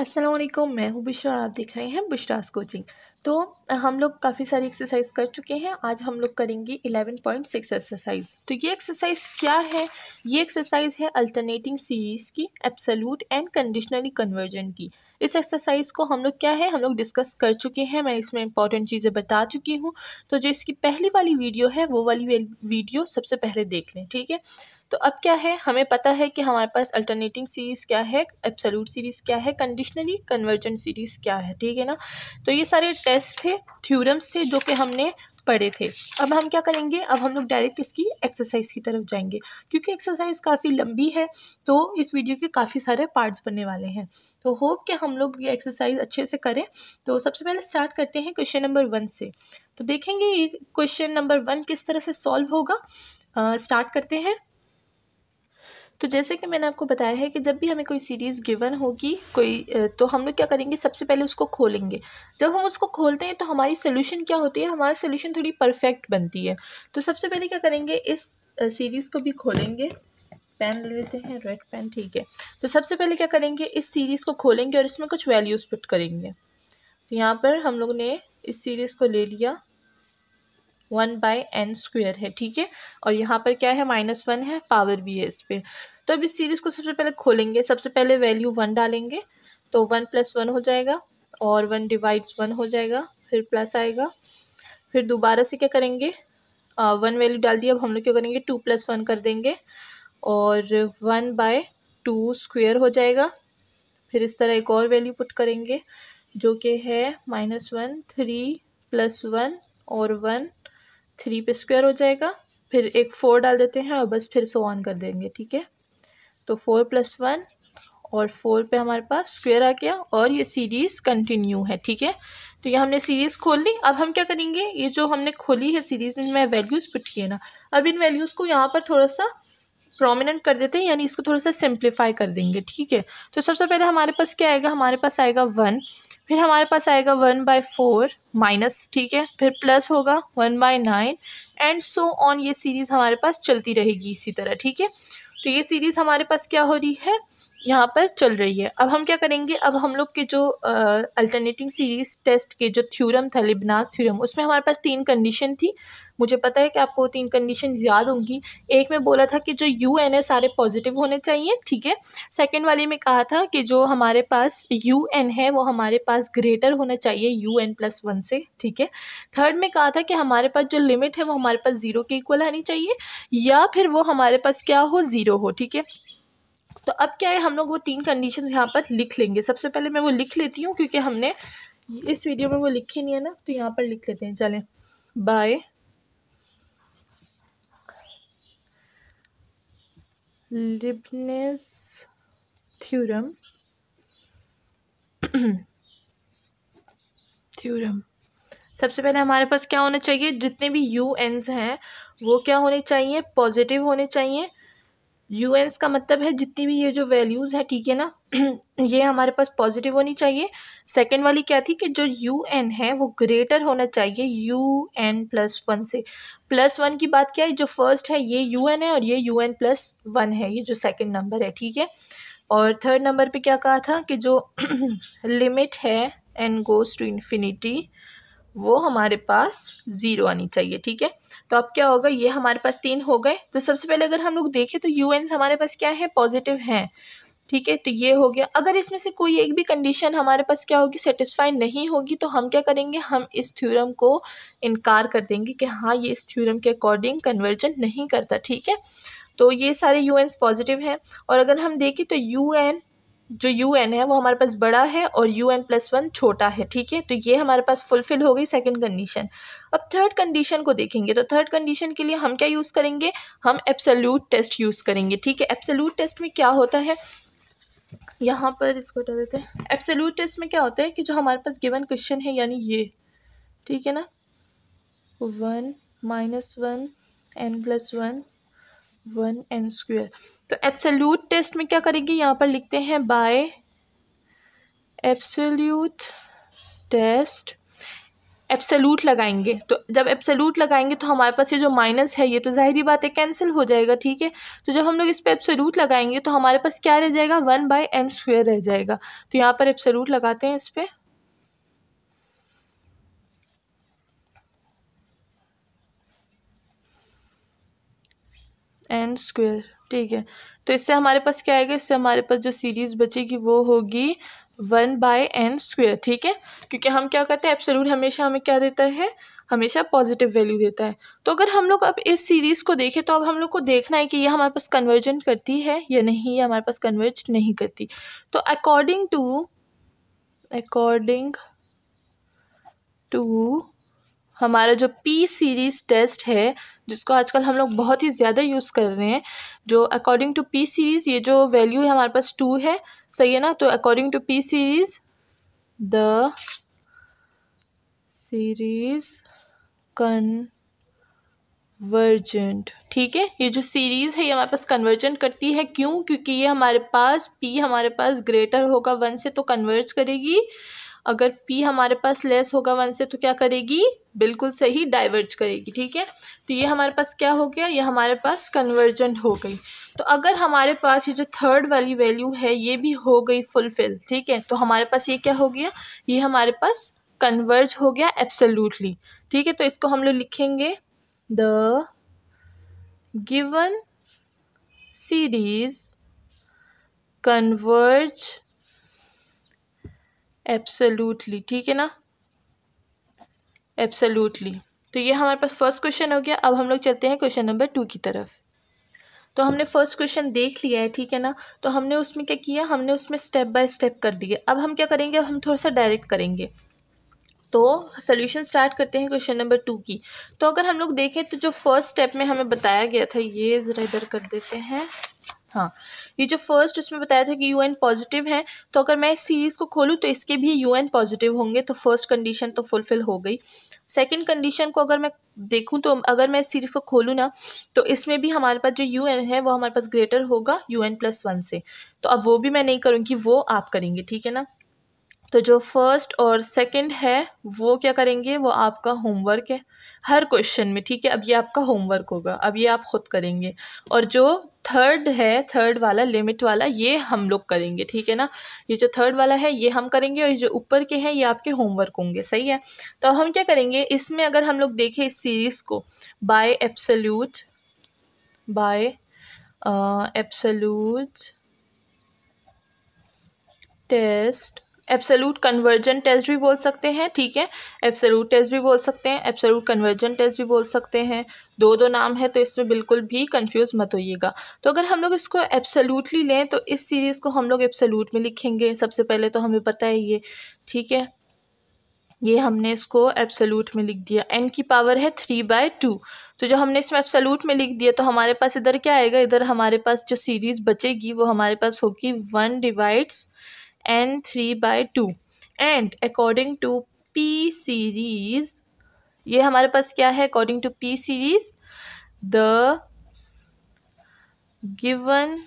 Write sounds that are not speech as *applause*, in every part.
असलम मैं हूँ बिशरा आप देख रहे हैं बिशरास कोचिंग तो हम लोग काफ़ी सारी एक्सरसाइज कर चुके हैं आज हम लोग करेंगे 11.6 एक्सरसाइज तो ये एक्सरसाइज क्या है ये एक्सरसाइज है अल्टरनेटिंग सीरीज़ की एब्सोल्यूट एंड कंडीशनली कन्वर्जन की इस एक्सरसाइज को हम लोग क्या है हम लोग डिस्कस कर चुके हैं मैं इसमें इंपॉर्टेंट चीज़ें बता चुकी हूँ तो जो इसकी पहली वाली वीडियो है वो वाली वीडियो सबसे पहले देख लें ठीक है तो अब क्या है हमें पता है कि हमारे पास अल्टरनेटिंग सीरीज़ क्या है एब्सोल्यूट सीरीज़ क्या है कंडीशनली कन्वर्जेंट सीरीज़ क्या है ठीक है ना तो ये सारे टेस्ट थे थ्योरम्स थे जो कि हमने पढ़े थे अब हम क्या करेंगे अब हम लोग डायरेक्ट इसकी एक्सरसाइज की तरफ जाएंगे क्योंकि एक्सरसाइज काफ़ी लंबी है तो इस वीडियो के काफ़ी सारे पार्ट्स बनने वाले हैं तो होप कि हम लोग ये एक्सरसाइज अच्छे से करें तो सबसे पहले स्टार्ट करते हैं क्वेश्चन नंबर वन से तो देखेंगे ये क्वेश्चन नंबर वन किस तरह से सॉल्व होगा स्टार्ट करते हैं तो जैसे कि मैंने आपको बताया है कि जब भी हमें कोई सीरीज़ गिवन होगी कोई तो हम लोग क्या करेंगे सबसे पहले उसको खोलेंगे जब हम उसको खोलते हैं तो हमारी सोल्यूशन क्या होती है हमारी सोल्यूशन थोड़ी परफेक्ट बनती है तो सबसे पहले क्या करेंगे इस सीरीज़ को भी खोलेंगे पेन ले लेते हैं रेड पेन ठीक है तो सबसे पहले क्या करेंगे इस सीरीज़ को खोलेंगे और इसमें कुछ वैल्यूज़ पुट करेंगे तो यहाँ पर हम लोग ने इस सीरीज़ को ले लिया वन बाई एन स्क्वेयर है ठीक है और यहाँ पर क्या है माइनस वन है पावर भी है इस पर तो अब इस सीरीज़ को सबसे पहले खोलेंगे सबसे पहले वैल्यू वन डालेंगे तो वन प्लस वन हो जाएगा और वन डिवाइड्स वन हो जाएगा फिर प्लस आएगा फिर दोबारा से क्या करेंगे वन वैल्यू डाल दिए अब हम लोग क्या करेंगे टू प्लस वन कर देंगे और वन बाय टू स्क्वेयर हो जाएगा फिर इस तरह एक और वैल्यू पुट करेंगे जो कि है minus one three plus one और वन थ्री पे स्क्वायर हो जाएगा फिर एक फोर डाल देते हैं और बस फिर सो ऑन कर देंगे ठीक है तो फोर प्लस वन और फोर पे हमारे पास स्क्वायर आ गया और ये सीरीज़ कंटिन्यू है ठीक है तो ये हमने सीरीज़ खोल ली अब हम क्या करेंगे ये जो हमने खोली है सीरीज़ में वैल्यूज़ पुटी है ना अब इन वैल्यूज़ को यहाँ पर थोड़ा सा प्रोमिनेंट कर देते हैं यानी इसको थोड़ा सा सिंप्लीफाई कर देंगे ठीक है तो सबसे पहले हमारे पास क्या आएगा हमारे पास आएगा वन फिर हमारे पास आएगा वन बाई फोर माइनस ठीक है फिर प्लस होगा one by nine and so on ये सीरीज़ हमारे पास चलती रहेगी इसी तरह ठीक है तो ये सीरीज़ हमारे पास क्या हो रही है यहाँ पर चल रही है अब हम क्या करेंगे अब हम लोग के जो अल्टरनेटिंग सीरीज टेस्ट के जो थ्योरम था लिबनास थ्योरम उसमें हमारे पास तीन कंडीशन थी मुझे पता है कि आपको तीन कंडीशन याद होंगी एक में बोला था कि जो यू एन है सारे पॉजिटिव होने चाहिए ठीक है सेकेंड वाली में कहा था कि जो हमारे पास यू एन है वो हमारे पास ग्रेटर होना चाहिए यू एन प्लस वन से ठीक है थर्ड में कहा था कि हमारे पास जो लिमिट है वो हमारे पास ज़ीरो के इक्वल आनी चाहिए या फिर वो हमारे पास क्या हो ज़ीरो हो ठीक है तो अब क्या है हम लोग वो तीन कंडीशन यहाँ पर लिख लेंगे सबसे पहले मैं वो लिख लेती हूँ क्योंकि हमने इस वीडियो में वो लिखी नहीं है ना तो यहाँ पर लिख लेते हैं चलें बाय लिबनेस थ्यूरम थ्यूरम सबसे पहले हमारे पास क्या होना चाहिए जितने भी यू एनस हैं वो क्या होने चाहिए पॉजिटिव होने चाहिए यू एन का मतलब है जितनी भी ये जो वैल्यूज़ है ठीक है ना *clears throat* ये हमारे पास पॉजिटिव होनी चाहिए सेकेंड वाली क्या थी कि जो यू एन है वो ग्रेटर होना चाहिए यू एन प्लस वन से प्लस वन की बात क्या है जो फर्स्ट है ये यू एन है और ये यू एन प्लस वन है ये जो सेकेंड नंबर है ठीक है और थर्ड नंबर पे क्या कहा था कि जो लिमिट *clears throat* है एन गोज टू इन्फिनिटी वो हमारे पास ज़ीरो आनी चाहिए ठीक है तो अब क्या होगा ये हमारे पास तीन हो गए तो सबसे पहले अगर हम लोग देखें तो यू हमारे पास क्या है पॉजिटिव हैं ठीक है तो ये हो गया अगर इसमें से कोई एक भी कंडीशन हमारे पास क्या होगी सेटिस्फाई नहीं होगी तो हम क्या करेंगे हम इस थ्योरम को इनकार कर देंगे कि हाँ ये इस थ्योरम के अकॉर्डिंग कन्वर्जन नहीं करता ठीक है तो ये सारे यू पॉजिटिव हैं और अगर हम देखें तो यू एन जो यू एन है वो हमारे पास बड़ा है और यू एन प्लस वन छोटा है ठीक है तो ये हमारे पास फुलफिल हो गई सेकेंड कंडीशन अब थर्ड कंडीशन को देखेंगे तो थर्ड कंडीशन के लिए हम क्या यूज़ करेंगे हम एप्सल्यूट टेस्ट यूज़ करेंगे ठीक है एप्सल्यूट टेस्ट में क्या होता है यहाँ पर इसको हटा देते हैं एप्सल्यूट टेस्ट में क्या होता है कि जो हमारे पास गिवन क्वेश्चन है यानी ये ठीक है ना one minus one n plus one one n square तो एब्सोल्यूट टेस्ट में क्या करेंगे यहाँ पर लिखते हैं बाय एब्सोल्यूट टेस्ट एब्सोल्यूट लगाएंगे तो जब एब्सोल्यूट लगाएंगे तो हमारे पास ये जो माइनस है ये तो जाहिर बात है कैंसिल हो जाएगा ठीक है तो जब हम लोग इस पर एब्सोल्यूट लगाएंगे तो हमारे पास क्या रह जाएगा वन बाई एन स्क्वेयर रह जाएगा तो यहाँ पर एब्सोल्यूट लगाते हैं इस पर एन स्क्वेयर ठीक है तो इससे हमारे पास क्या आएगा इससे हमारे पास जो सीरीज़ बचेगी वो होगी वन बाय एन स्क्वेयर ठीक है क्योंकि हम क्या करते हैं एब्सोल्यूट हमेशा हमें क्या देता है हमेशा पॉजिटिव वैल्यू देता है तो अगर हम लोग अब इस सीरीज़ को देखें तो अब हम लोग को देखना है कि ये हमारे पास कन्वर्जेंट करती है या नहीं ये हमारे पास कन्वर्ज नहीं करती तो अकॉर्डिंग टू अकॉर्डिंग टू हमारा जो पी सीरीज़ टेस्ट है जिसको आजकल हम लोग बहुत ही ज़्यादा यूज़ कर रहे हैं जो अकॉर्डिंग टू पी सीरीज़ ये जो वैल्यू है हमारे पास टू है सही है ना तो according to p series the series con convergent ठीक है ये जो सीरीज़ है ये हमारे पास कन्वर्जेंट करती है क्यों क्योंकि ये हमारे पास पी हमारे पास ग्रेटर होगा वन से तो कन्वर्ज करेगी अगर पी हमारे पास लेस होगा वन से तो क्या करेगी बिल्कुल सही डाइवर्ज करेगी ठीक है तो ये हमारे पास क्या हो गया ये हमारे पास कन्वर्जेंट हो गई तो अगर हमारे पास ये जो थर्ड वाली वैल्यू है ये भी हो गई फुलफिल ठीक है तो हमारे पास ये क्या हो गया ये हमारे पास कन्वर्ज हो गया एब्सोल्यूटली ठीक है तो इसको हम लोग लिखेंगे the given series converge absolutely ठीक है ना एब्सोल्युटली तो ये हमारे पास फर्स्ट क्वेश्चन हो गया अब हम लोग चलते हैं क्वेश्चन नंबर टू की तरफ तो हमने फर्स्ट क्वेश्चन देख लिया है ठीक है ना तो हमने उसमें क्या किया हमने उसमें स्टेप बाय स्टेप कर दिए अब हम क्या करेंगे अब हम थोड़ा सा डायरेक्ट करेंगे तो सोल्यूशन स्टार्ट करते हैं क्वेश्चन नंबर टू की तो अगर हम लोग देखें तो जो फर्स्ट स्टेप में हमें बताया गया था ये ज़रा इधर कर देते हैं हाँ ये जो फर्स्ट उसमें बताया था कि यू एन पॉजिटिव है तो अगर मैं इस सीरीज़ को खोलूँ तो इसके भी यू एन पॉजिटिव होंगे तो फर्स्ट कंडीशन तो फुलफ़िल हो गई सेकंड कंडीशन को अगर मैं देखूँ तो अगर मैं इस सीरीज़ को खोलूँ ना तो इसमें भी हमारे पास जो यू एन है वो हमारे पास ग्रेटर होगा यू एन प्लस वन से तो अब वो भी मैं नहीं करूँगी वो आप करेंगे ठीक है ना तो जो फर्स्ट और सेकंड है वो क्या करेंगे वो आपका होमवर्क है हर क्वेश्चन में ठीक है अब ये आपका होमवर्क होगा अब ये आप ख़ुद करेंगे और जो थर्ड है थर्ड वाला लिमिट वाला ये हम लोग करेंगे ठीक है ना ये जो थर्ड वाला है ये हम करेंगे और ये जो ऊपर के हैं ये आपके होमवर्क होंगे सही है तो हम क्या करेंगे इसमें अगर हम लोग देखें इस सीरीज़ को by absolute by absolute test absolute convergence test भी बोल सकते हैं ठीक है एब्सोलूट टेस्ट भी बोल सकते हैं एब्सोलूट कन्वर्जन टेस्ट भी बोल सकते हैं दो दो नाम है तो इसमें बिल्कुल भी कंफ्यूज मत होइएगा तो अगर हम लोग इसको एब्सोलूटली लें तो इस सीरीज़ को हम लोग एब्सोलूट में लिखेंगे सबसे पहले तो हमें पता है ये ठीक है ये हमने इसको एब्सोलूट में लिख दिया एन की पावर है थ्री बाय टू तो जो हमने इसमें एब्सोलूट में लिख दिया तो हमारे पास इधर क्या आएगा इधर हमारे पास जो सीरीज़ बचेगी वो हमारे पास होगी one divides n three by two and according to p series ये हमारे पास क्या है according to p series the given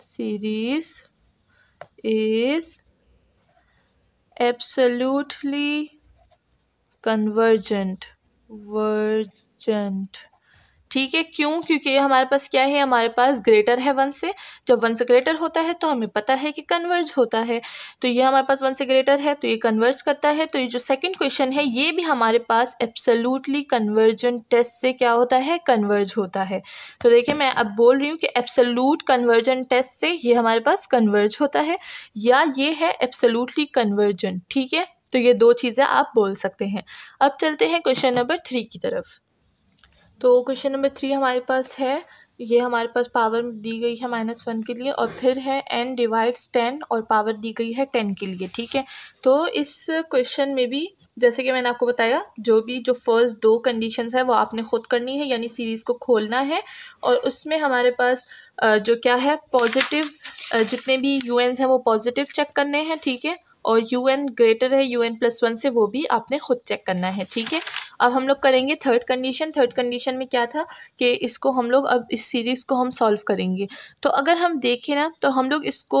series is absolutely convergent vergent ठीक है क्यों क्योंकि हमारे पास क्या है हमारे पास ग्रेटर है वन से जब वन से ग्रेटर होता है तो हमें पता है कि कन्वर्ज होता है तो ये हमारे पास वन से ग्रेटर है तो ये कन्वर्ज करता है तो ये जो सेकेंड क्वेश्चन है ये भी हमारे पास एप्सलूटली कन्वर्जन टेस्ट से क्या होता है कन्वर्ज होता है तो देखिए मैं अब बोल रही हूँ कि एप्सलूट कन्वर्जन टेस्ट से ये हमारे पास कन्वर्ज होता है या ये है एप्सलूटली कन्वर्जन ठीक है तो ये दो चीज़ें आप बोल सकते हैं अब चलते हैं क्वेश्चन नंबर थ्री की तरफ तो क्वेश्चन नंबर थ्री हमारे पास है ये हमारे पास पावर दी गई है माइनस वन के लिए और फिर है एन डिवाइड्स टेन और पावर दी गई है टेन के लिए ठीक है तो इस क्वेश्चन में भी जैसे कि मैंने आपको बताया जो भी जो फर्स्ट दो कंडीशंस है वो आपने खुद करनी है यानी सीरीज़ को खोलना है और उसमें हमारे पास जो क्या है पॉजिटिव जितने भी यूएनस हैं वो पॉजिटिव चेक करने हैं ठीक है और यू एन ग्रेटर है यू एन प्लस वन से वो भी आपने खुद चेक करना है ठीक है अब हम लोग करेंगे थर्ड कंडीशन थर्ड कंडीशन में क्या था कि इसको हम लोग अब इस सीरीज़ को हम सॉल्व करेंगे तो अगर हम देखें ना तो हम लोग इसको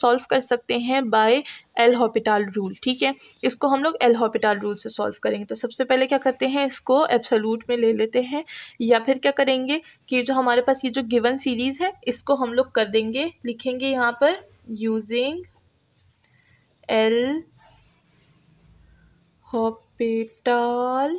सॉल्व कर सकते हैं बाय एल हॉपिटल रूल ठीक है इसको हम लोग एल हॉपिटल रूल से सॉल्व करेंगे तो सबसे पहले क्या करते हैं इसको एब्सोलूट में ले लेते हैं या फिर क्या करेंगे कि जो हमारे पास ये जो गिवन सीरीज़ है इसको हम लोग कर देंगे लिखेंगे यहाँ पर यूजिंग एल हॉपिटल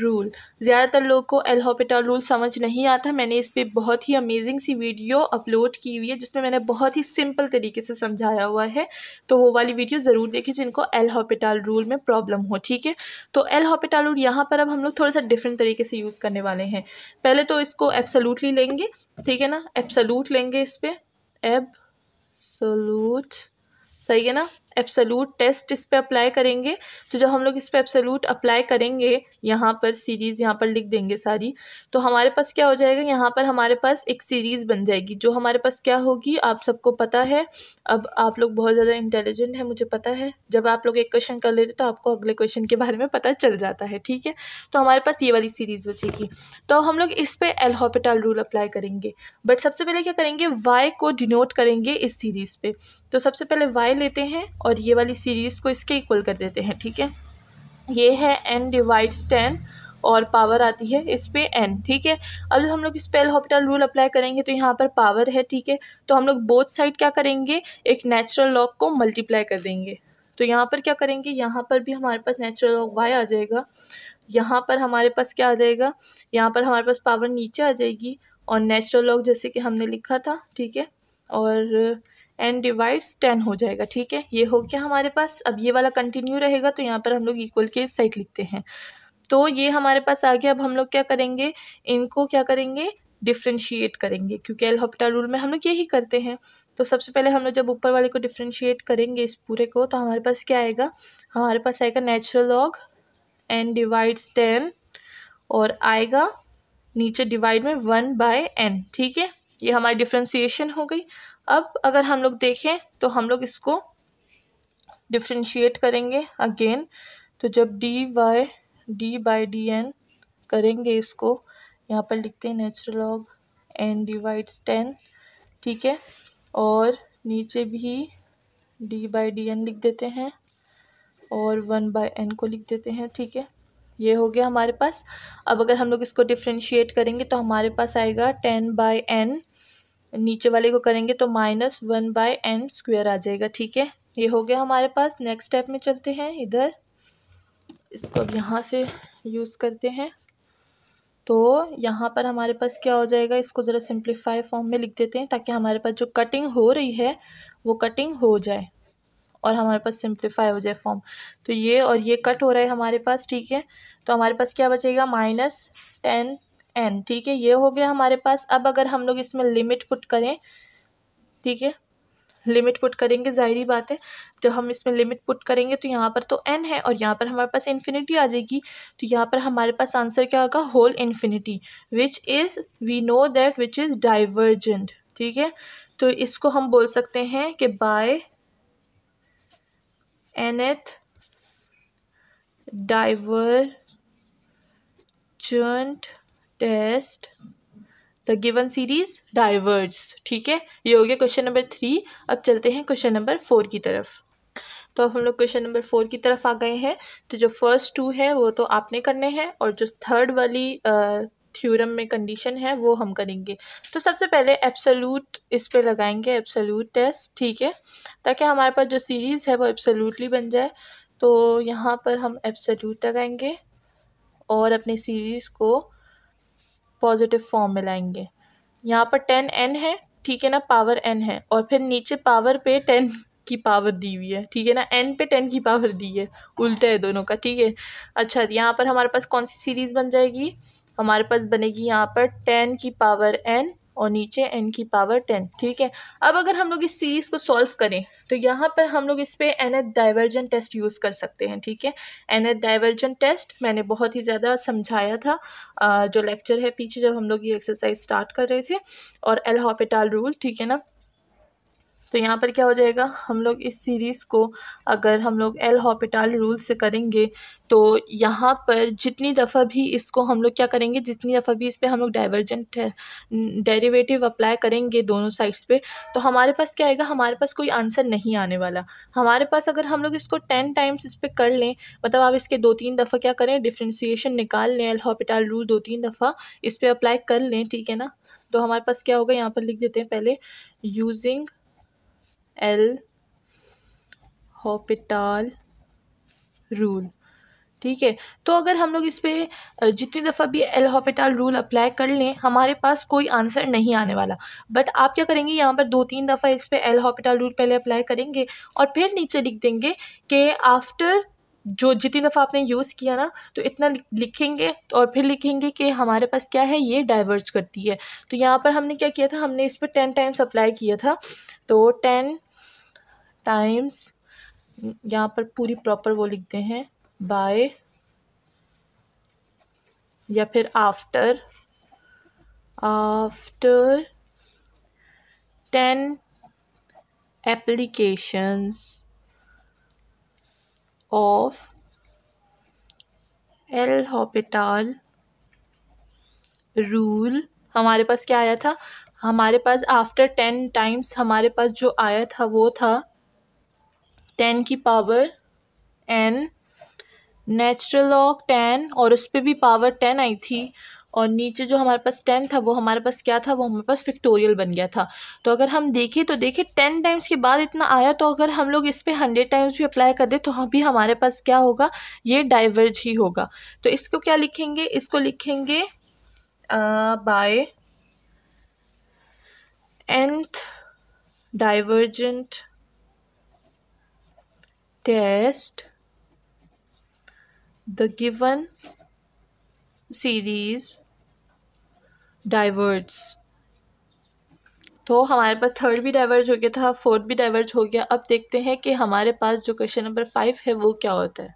रूल ज़्यादातर लोग को एल हॉपिटल रूल समझ नहीं आता मैंने इस पर बहुत ही अमेजिंग सी वीडियो अपलोड की हुई है जिसमें मैंने बहुत ही सिंपल तरीके से समझाया हुआ है तो वो वाली वीडियो ज़रूर देखें जिनको एल हॉपिटल रूल में प्रॉब्लम हो ठीक है तो एल हॉपिटल रूल यहाँ पर अब हम लोग थोड़ा सा डिफरेंट तरीके से यूज़ करने वाले हैं पहले तो इसको एब्सलूटली लेंगे ठीक है ना एब्सलूट लेंगे इस पर एब सलूट सही है ना एप्सलूट टेस्ट इस पर अप्लाई करेंगे तो जब हम लोग इस पर एप्सलूट अप्लाई करेंगे यहाँ पर सीरीज़ यहाँ पर लिख देंगे सारी तो हमारे पास क्या हो जाएगा यहाँ पर हमारे पास एक सीरीज़ बन जाएगी जो हमारे पास क्या होगी आप सबको पता है अब आप लोग बहुत ज़्यादा इंटेलिजेंट है मुझे पता है जब आप लोग एक क्वेश्चन कर लेते तो आपको अगले क्वेश्चन के बारे में पता चल जाता है ठीक है तो हमारे पास ये वाली सीरीज़ बचेगी तो हम लोग इस पर एलहॉपिटल रूल अप्लाई करेंगे बट सबसे पहले क्या करेंगे वाई को डिनोट करेंगे इस सीरीज़ पर तो सबसे पहले वाई लेते हैं और और ये वाली सीरीज़ को इसके इक्वल कर देते हैं ठीक है ये है एन डिवाइड्स टेन और पावर आती है इस पर एन ठीक है अब जब हम लोग स्पेल हॉपिटल रूल अप्लाई करेंगे तो यहाँ पर पावर है ठीक है तो हम लोग बोथ साइड क्या करेंगे एक नेचुरल लॉग को मल्टीप्लाई कर देंगे तो यहाँ पर क्या करेंगे यहाँ पर भी हमारे पास नेचुरल लॉग वाई आ जाएगा यहाँ पर हमारे पास क्या आ जाएगा यहाँ पर हमारे पास पावर नीचे आ जाएगी और नेचुरल लॉग जैसे कि हमने लिखा था ठीक है और एन डिवाइड्स टेन हो जाएगा ठीक है ये हो गया हमारे पास अब ये वाला कंटिन्यू रहेगा तो यहाँ पर हम लोग इक्वल के साइड लिखते हैं तो ये हमारे पास आ गया अब हम लोग क्या करेंगे इनको क्या करेंगे डिफ्रेंशिएट करेंगे क्योंकि एलहॉप्टा रूल में हम लोग यही करते हैं तो सबसे पहले हम लोग जब ऊपर वाले को डिफ्रेंशिएट करेंगे इस पूरे को तो हमारे पास क्या आएगा हमारे पास आएगा natural log n divides ten और आएगा नीचे डिवाइड में वन बाय एन ठीक है ये हमारी डिफ्रेंसीशन हो गई अब अगर हम लोग देखें तो हम लोग इसको डिफ्रेंशिएट करेंगे अगेन तो जब d y d by d n करेंगे इसको यहाँ पर लिखते हैं natural log n divides ten ठीक है और नीचे भी डी बाई डी एन लिख देते हैं और वन बाई एन को लिख देते हैं ठीक है ये हो गया हमारे पास अब अगर हम लोग इसको डिफ्रेंशिएट करेंगे तो हमारे पास आएगा टेन बाई एन नीचे वाले को करेंगे तो minus one by n square आ जाएगा ठीक है ये हो गया हमारे पास नेक्स्ट स्टेप में चलते हैं इधर इसको अब यहाँ से यूज़ करते हैं तो यहाँ पर हमारे पास क्या हो जाएगा इसको ज़रा सिंप्लीफाई फॉर्म में लिख देते हैं ताकि हमारे पास जो कटिंग हो रही है वो कटिंग हो जाए और हमारे पास सिंप्लीफाई हो जाए फॉर्म तो ये और ये कट हो रहा है हमारे पास ठीक है तो हमारे पास क्या बचेगा माइनस टेन एन ठीक है ये हो गया हमारे पास अब अगर हम लोग इसमें लिमिट पुट करें ठीक है लिमिट पुट करेंगे जाहिर बात है जब हम इसमें लिमिट पुट करेंगे तो यहाँ पर तो एन है और यहाँ पर हमारे पास इन्फिनिटी आ जाएगी तो यहाँ पर हमारे पास आंसर क्या होगा whole infinity which is we know that which is divergent ठीक है तो इसको हम बोल सकते हैं कि by nth divergent test the given series diverges ठीक है ये हो गया क्वेश्चन नंबर थ्री अब चलते हैं क्वेश्चन नंबर फोर की तरफ तो अब हम लोग क्वेश्चन नंबर फोर की तरफ आ गए हैं तो जो फर्स्ट टू है वो तो आपने करने हैं और जो थर्ड वाली थ्योरम में कंडीशन है वो हम करेंगे तो सबसे पहले एब्सोल्यूट इस पे लगाएंगे एब्सोल्यूट टेस्ट ठीक है ताकि हमारे पास जो सीरीज़ है वो एब्सोल्यूटली बन जाए तो यहाँ पर हम एब्सोल्यूट लगाएंगे और अपनी सीरीज़ को पॉजिटिव फॉर्म में लाएंगे यहाँ पर टेन एन है ठीक है ना पावर एन है और फिर नीचे पावर पे टेन की पावर दी हुई है ठीक है ना एन पे टेन की पावर दी है उल्टा है दोनों का ठीक है अच्छा यहाँ पर हमारे पास कौन सी सीरीज़ बन जाएगी हमारे पास बनेगी यहाँ पर टेन की पावर एन और नीचे एन की पावर टेन ठीक है अब अगर हम लोग इस सीरीज़ को सॉल्व करें तो यहाँ पर हम लोग इस पर एन एथ डाइवर्जन टेस्ट यूज़ कर सकते हैं ठीक है एन एथ डाइवर्जन टेस्ट मैंने बहुत ही ज़्यादा समझाया था जो लेक्चर है पीछे जब हम लोग ये एक्सरसाइज स्टार्ट कर रहे थे और एल हॉपिटाल रूल ठीक है ना तो यहाँ पर क्या हो जाएगा हम लोग इस सीरीज़ को अगर हम लोग एल हॉपिटाल रूल से करेंगे तो यहाँ पर जितनी दफ़ा भी इसको हम लोग क्या करेंगे जितनी दफ़ा भी इस पर हम लोग डाइवर्जेंट है डेरिवेटिव अप्लाई करेंगे दोनों साइड्स पे तो हमारे पास क्या आएगा हमारे पास कोई आंसर नहीं आने वाला हमारे पास अगर हम लोग इसको टेन टाइम्स इस पर कर लें मतलब आप इसके दो तीन दफ़ा क्या करें डिफ्रेंसीशन निकाल लें एल हॉपिटाल रूल दो तीन दफ़ा इस पर अप्लाई कर लें ठीक है ना तो हमारे पास क्या होगा यहाँ पर लिख देते हैं पहले यूजिंग एल हॉपिटाल रूल ठीक है तो अगर हम लोग इस पर जितनी दफ़ा भी एल हॉपिटाल रूल अप्लाई कर लें हमारे पास कोई आंसर नहीं आने वाला बट आप क्या करेंगे यहाँ पर दो तीन दफ़ा इस पर एल हॉपिटल रूल पहले अप्लाई करेंगे और फिर नीचे लिख देंगे कि आफ्टर जो जितनी दफ़ा आपने यूज़ किया ना तो इतना लिखेंगे और फिर लिखेंगे कि हमारे पास क्या है ये डाइवर्ज करती है तो यहाँ पर हमने क्या किया था हमने इस पर टेन टाइम्स अप्लाई किया था तो टेन टाइम्स यहाँ पर पूरी प्रॉपर वो लिखते हैं बाय या फिर after after ten applications of L Hopital rule हमारे पास क्या आया था हमारे पास आफ्टर टेन टाइम्स हमारे पास जो आया था वो था टेन की power n natural log ten और उस पर भी पावर टेन आई थी और नीचे जो हमारे पास टेन था वो हमारे पास क्या था वो हमारे पास विक्टोरियल बन गया था तो अगर हम देखें तो देखें टेन टाइम्स के बाद इतना आया तो अगर हम लोग इस पर हंड्रेड टाइम्स भी अप्लाई कर दें तो हम हाँ भी हमारे पास क्या होगा ये डाइवर्ज ही होगा तो इसको क्या लिखेंगे इसको लिखेंगे by nth divergent test the given series diverges तो हमारे पास थर्ड भी डाइवर्ज हो गया था फोर्थ भी डाइवर्ज हो गया अब देखते हैं कि हमारे पास जो क्वेश्चन नंबर फाइव है वो क्या होता है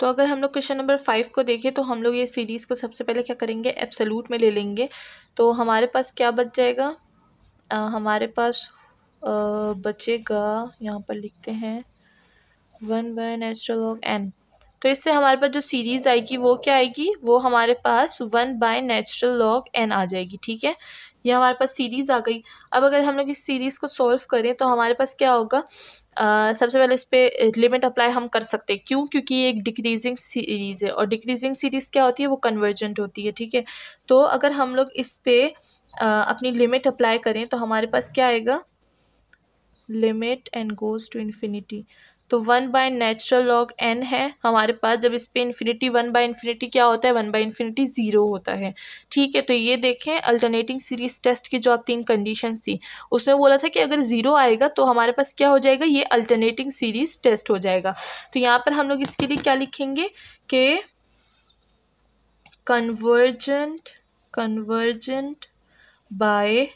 तो अगर हम लोग क्वेश्चन नंबर फाइव को देखें तो हम लोग ये सीरीज़ को सबसे पहले क्या करेंगे एब्सोलूट में ले लेंगे तो हमारे पास क्या बच जाएगा आ, हमारे पास आ, बचेगा यहाँ पर लिखते हैं वन बाय नेचुरल एन तो इससे हमारे पास जो सीरीज़ आएगी वो क्या आएगी वो हमारे पास one by natural log n आ जाएगी ठीक है ये हमारे पास सीरीज़ आ गई अब अगर हम लोग इस सीरीज़ को सॉल्व करें तो हमारे पास क्या होगा आ, सबसे पहले इस पर लिमिट अप्लाई हम कर सकते हैं क्यों क्योंकि ये एक डिक्रीजिंग सीरीज़ है और डिक्रीजिंग सीरीज़ क्या होती है वो कन्वर्जेंट होती है ठीक है तो अगर हम लोग इस पर अपनी लिमिट अप्लाई करें तो हमारे पास क्या आएगा limit n goes to infinity तो one by natural log n है हमारे पास जब इस पर इन्फिनिटी वन बाय इन्फिनिटी क्या होता है वन बाय इन्फिनिटी ज़ीरो होता है ठीक है तो ये देखें अल्टरनेटिंग सीरीज टेस्ट की जो आप तीन कंडीशन थी उसमें बोला था कि अगर ज़ीरो आएगा तो हमारे पास क्या हो जाएगा ये अल्टरनेटिंग सीरीज टेस्ट हो जाएगा तो यहाँ पर हम लोग इसके लिए क्या लिखेंगे कि कन्वर्जेंट कन्वर्जेंट बाय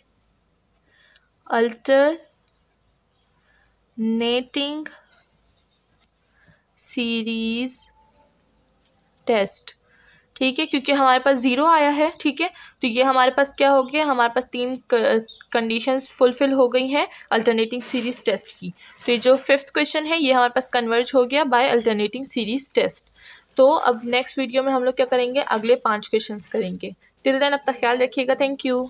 नेटिंग सीरीज टेस्ट ठीक है क्योंकि हमारे पास ज़ीरो आया है ठीक है तो ये हमारे पास क्या हो गया हमारे पास तीन कंडीशंस फुलफिल हो गई हैं अल्टरनेटिंग सीरीज़ टेस्ट की तो ये जो फिफ्थ क्वेश्चन है ये हमारे पास कन्वर्ज हो गया बाय अल्टरनेटिंग सीरीज़ टेस्ट तो अब नेक्स्ट वीडियो में हम लोग क्या करेंगे अगले पाँच क्वेश्चन करेंगे टिल देन अब तक ख्याल रखिएगा थैंक यू